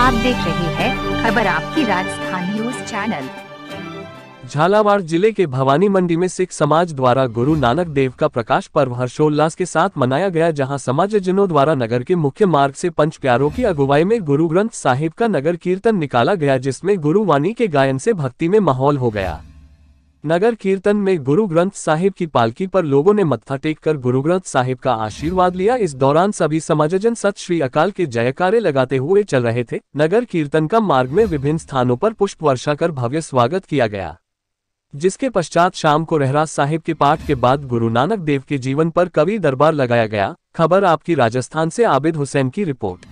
आप देख रहे हैं खबर आपकी राजस्थान न्यूज चैनल झालावाड़ जिले के भवानी मंडी में सिख समाज द्वारा गुरु नानक देव का प्रकाश पर्व हर्षोल्लास के साथ मनाया गया जहां समाजजनों द्वारा नगर के मुख्य मार्ग से पंच प्यारों की अगुवाई में गुरु ग्रंथ साहिब का नगर कीर्तन निकाला गया जिसमें वाणी के गायन से भक्ति में माहौल हो गया नगर कीर्तन में गुरु ग्रंथ साहिब की पालकी पर लोगों ने मत्था टेक कर गुरु ग्रंथ साहिब का आशीर्वाद लिया इस दौरान सभी समाजजन सत श्री अकाल के जयकारे लगाते हुए चल रहे थे नगर कीर्तन का मार्ग में विभिन्न स्थानों पर पुष्प वर्षा कर भव्य स्वागत किया गया जिसके पश्चात शाम को रहराज साहिब के पाठ के बाद गुरु नानक देव के जीवन पर कवि दरबार लगाया गया खबर आपकी राजस्थान से आबिद हुसैन की रिपोर्ट